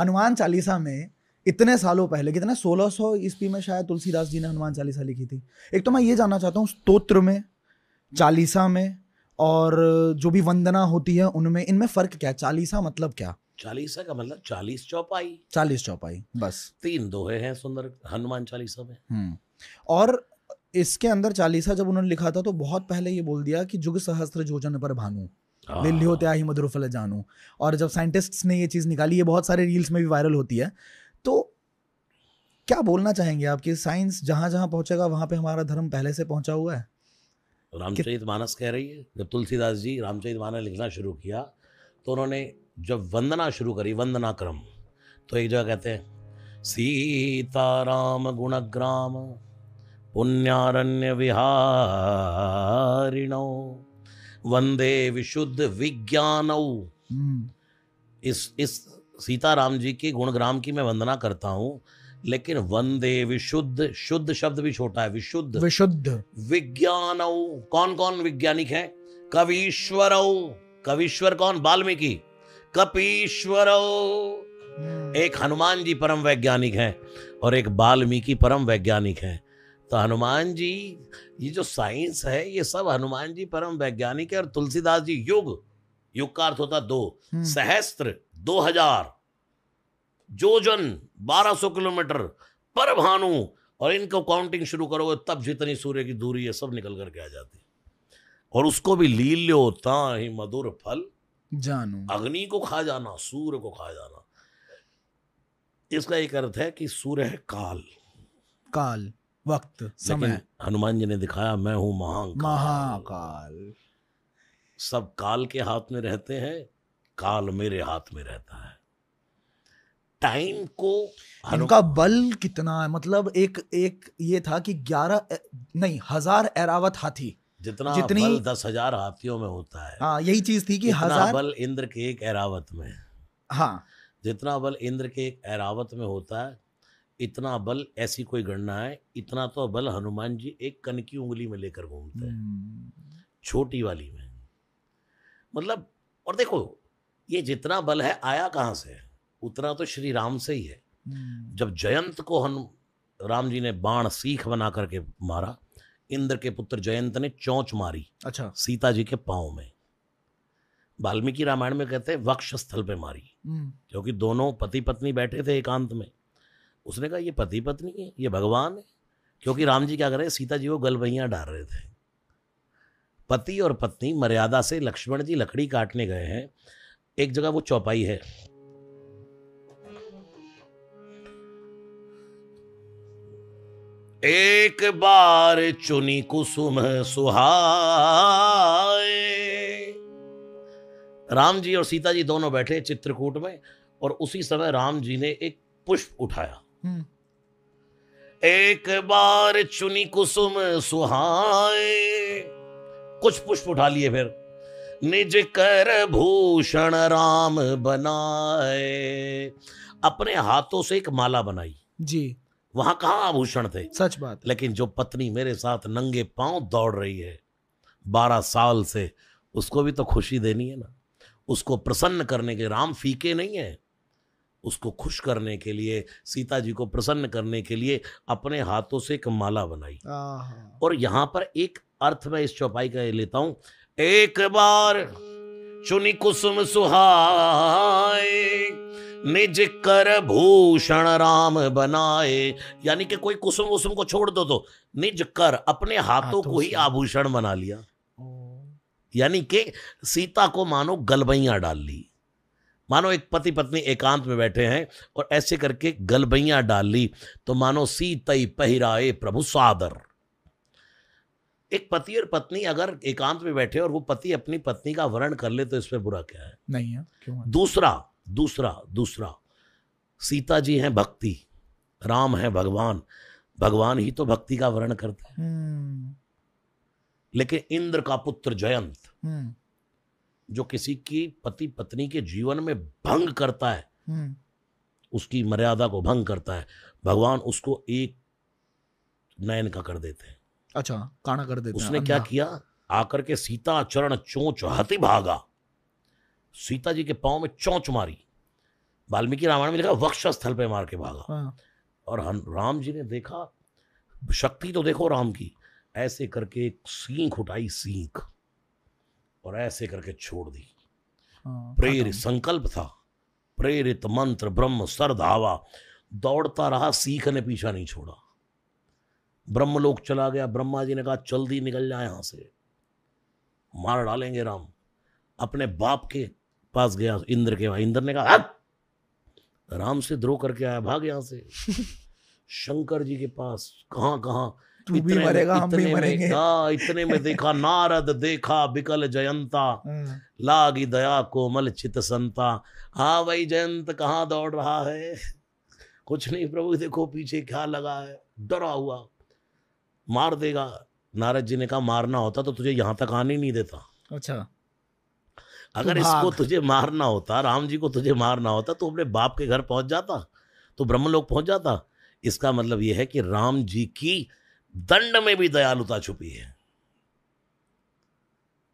हनुमान चालीसा में इतने सालों पहले कितना सोलह सौ ईस्वी में शायद तुलसीदास जी ने हनुमान चालीसा लिखी थी एक तो मैं ये जानना चाहता हूँ स्तोत्र में चालीसा में और जो भी वंदना होती है उनमें इनमें फर्क क्या है चालीसा मतलब क्या चालीसा का मतलब चालीस चौपाई चालीस चौपाई बस तीन दोहे हैं सुंदर हनुमान चालीसा में हम्म, और इसके अंदर चालीसा जब उन्होंने लिखा था तो बहुत पहले ये बोल दिया कि जुग सहस्त्र जोजन पर भानु लिल्ली हाँ। होते ही फल जानू और जब साइंटिस्ट्स ने ये चीज़ निकाली ये बहुत सारे रील्स में भी वायरल होती है तो क्या बोलना चाहेंगे आप कि साइंस जहाँ जहाँ पहुँचेगा वहाँ पे हमारा धर्म पहले से पहुँचा हुआ है रामचरित मानस कह रही है जब तुलसीदास जी रामचरित मानस लिखना शुरू किया तो उन्होंने जब वंदना शुरू करी वंदना क्रम तो एक जगह कहते हैं सीता राम गुणग्राम पुण्यारण्य विहारिणों वंदे विशुद्ध विज्ञान हम्म। इस इस सीताराम जी के गुणग्राम की मैं वंदना करता हूँ लेकिन वंदे विशुद्ध शुद्ध शब्द भी छोटा है विशुद्ध विशुद्ध विज्ञान कौन कौन वैज्ञानिक है कवीश्वर कवीश्वर कौन वाल्मीकि कपीश्वर हम्म। एक हनुमान जी परम वैज्ञानिक हैं और एक वाल्मीकि परम वैज्ञानिक हैं तो हनुमान जी ये जो साइंस है ये सब हनुमान जी परम वैज्ञानिक है और तुलसीदास जी युग युग का अर्थ होता दो हम्म। सहस्त्र दो हजार जोजन बारह सौ किलोमीटर पर भानु और इनको काउंटिंग शुरू करोगे तब जितनी सूर्य की दूरी है सब निकल करके आ जाती और उसको भी लील्यो ता ही मधुर फल जानो अग्नि को खा जाना सूर्य को खा जाना इसका एक अर्थ है कि सूर्य है काल काल वक्त समय हनुमान जी ने दिखाया मैं हूं महाकाल महाकाल सब काल के हाथ में रहते हैं काल मेरे हाथ में रहता है टाइम को इनका बल कितना है मतलब एक एक ये था कि ग्यारह नहीं हजार एरावत हाथी जितना जितनी बल दस हजार हाथियों में होता है हाँ यही चीज थी कि हजार बल इंद्र के एक एरावत में हाँ जितना बल इंद्र के एक एरावत में होता है इतना बल ऐसी कोई गणना है इतना तो बल हनुमान जी एक कन की उंगली में लेकर घूमते हैं हम्म। छोटी वाली में मतलब और देखो ये जितना बल है आया कहाँ से है उतना तो श्री राम से ही है हम्म। जब जयंत को हनु राम जी ने बाण सीख बना करके मारा इंद्र के पुत्र जयंत ने चौंच मारी अच्छा सीता जी के पाँव में वाल्मीकि रामायण में कहते हैं वक्ष स्थल पे मारी हम्म। क्योंकि दोनों पति पत्नी बैठे थे एकांत में उसने कहा ये पति पत्नी है ये भगवान है क्योंकि राम जी क्या कर रहे सीता जी को गलवैया डाल रहे थे पति और पत्नी मर्यादा से लक्ष्मण जी लकड़ी काटने गए हैं एक जगह वो चौपाई है एक बार चुनी कुसुम सुहाए राम जी और सीता जी दोनों बैठे चित्रकूट में और उसी समय राम जी ने एक पुष्प उठाया एक बार चुनी कुसुम सुहाए कुछ पुष्प उठा लिए फिर निज कर भूषण राम बनाए अपने हाथों से एक माला बनाई जी वहां कहा आभूषण थे सच बात लेकिन जो पत्नी मेरे साथ नंगे पांव दौड़ रही है बारह साल से उसको भी तो खुशी देनी है ना उसको प्रसन्न करने के राम फीके नहीं है उसको खुश करने के लिए सीता जी को प्रसन्न करने के लिए अपने हाथों से एक माला बनाई और यहां पर एक अर्थ मैं इस चौपाई का लेता हूं एक बार चुनी कुसुम सुहाए निज कर भूषण राम बनाए यानी कि कोई कुसुम उसुम को छोड़ दो तो निज कर अपने हाथों को ही आभूषण बना लिया यानी कि सीता को मानो गलबैया डाल ली मानो एक पति पत्नी एकांत में बैठे हैं और ऐसे करके गलबैया डाल ली तो मानो सीतई पहराए प्रभु सादर एक पति और पत्नी अगर एकांत में बैठे और वो पति अपनी पत्नी का वर्ण कर ले तो इसमें बुरा क्या है नहीं है क्यों दूसरा दूसरा दूसरा सीता जी हैं भक्ति राम है भगवान भगवान ही तो भक्ति का वर्ण करते हैं हम्म। लेकिन इंद्र का पुत्र जयंत हम्म। जो किसी की पति पत्नी के जीवन में भंग करता है हम्म। उसकी मर्यादा को भंग करता है भगवान उसको एक नयन का कर देते हैं अच्छा काना कर देते उसने क्या किया आकर के सीता चरण चोंच हति भागा सीता जी के पाँव में चोंच मारी वाल्मीकि रामायण में लिखा वक्ष स्थल पे मार के भागा हाँ। और राम जी ने देखा शक्ति तो देखो राम की ऐसे करके एक सीख उठाई सीख और ऐसे करके छोड़ दी हाँ, प्रेर संकल्प था प्रेरित मंत्र ब्रह्म सर धावा दौड़ता रहा सीख ने पीछा नहीं छोड़ा ब्रह्म चला गया ब्रह्मा जी ने कहा जल्दी निकल जाए यहां से मार डालेंगे राम अपने बाप के पास गया इंद्र के वहां इंद्र ने कहा राम से द्रोह करके आया भाग यहां से शंकर जी के पास कहां कहां तू भी मरेगा हम भी मरेंगे हाँ इतने में देखा नारद देखा बिकल जयंता हम्म। लागी दया कोमल चित संता हाँ भाई जयंत कहाँ दौड़ रहा है कुछ नहीं प्रभु देखो पीछे क्या लगा है डरा हुआ मार देगा नारद जी ने कहा मारना होता तो तुझे यहां तक आने नहीं देता अच्छा अगर इसको तुझे मारना होता राम जी को तुझे मारना होता तो अपने बाप के घर पहुंच जाता तो ब्रह्मलोक पहुंच जाता इसका मतलब यह है कि राम जी की दंड में भी दयालुता छुपी है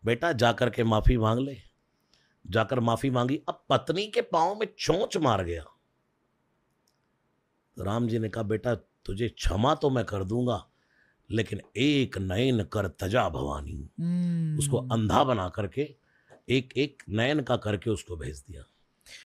बेटा जाकर के माफी मांग ले जाकर माफी मांगी अब पत्नी के पांव में चोंच मार गया तो राम जी ने कहा बेटा तुझे क्षमा तो मैं कर दूंगा लेकिन एक नयन कर तजा भवानी हम्म। उसको अंधा बना करके एक एक नयन का करके उसको भेज दिया